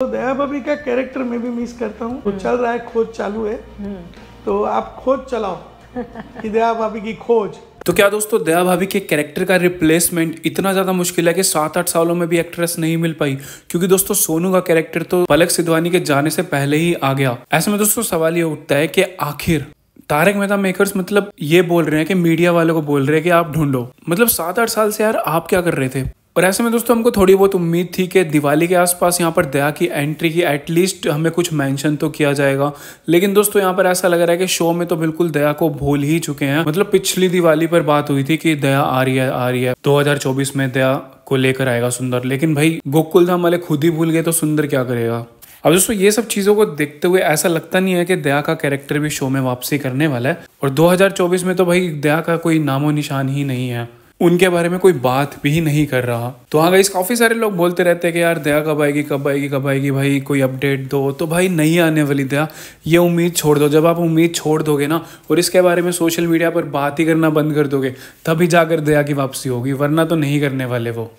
तो दया भाभी का कैरेक्टर मैं भी मिस करता हूँ चल रहा है खोज चालू है तो आप खोज चलाओ कि दया भाभी की खोज तो क्या दोस्तों दया भाभी के कैरेक्टर का रिप्लेसमेंट इतना ज़्यादा मुश्किल है कि सात आठ सालों में भी एक्ट्रेस नहीं मिल पाई क्योंकि दोस्तों सोनू का कैरेक्टर तो पलक सिद्धवानी के जाने से पहले ही आ गया ऐसे में दोस्तों सवाल ये उठता है कि आखिर तारक मेहता मेकर्स मतलब ये बोल रहे हैं कि मीडिया वालों को बोल रहे हैं कि आप ढूंढो मतलब सात आठ साल से यार आप क्या कर रहे थे पर ऐसे में दोस्तों हमको थोड़ी बहुत उम्मीद थी कि दिवाली के आसपास यहाँ पर दया की एंट्री की एटलीस्ट हमें कुछ मैंशन तो किया जाएगा लेकिन दोस्तों यहाँ पर ऐसा लग रहा है कि शो में तो बिल्कुल दया को भूल ही चुके हैं मतलब पिछली दिवाली पर बात हुई थी कि दया आ रही है आ रही है दो में दया को लेकर आएगा सुंदर लेकिन भाई गोकुल धाम वाले खुद ही भूल गए तो सुंदर क्या करेगा अब दोस्तों ये सब चीज़ों को देखते हुए ऐसा लगता नहीं है कि दया का कैरेक्टर भी शो में वापसी करने वाला है और 2024 में तो भाई दया का कोई नामो निशान ही नहीं है उनके बारे में कोई बात भी नहीं कर रहा तो हाँ गाइस काफ़ी सारे लोग बोलते रहते हैं कि यार दया कब आएगी कब आएगी कब आएगी भाई कोई अपडेट दो तो भाई नहीं आने वाली दया ये उम्मीद छोड़ दो जब आप उम्मीद छोड़ दोगे ना और इसके बारे में सोशल मीडिया पर बात ही करना बंद कर दोगे तभी जाकर दया की वापसी होगी वरना तो नहीं करने वाले वो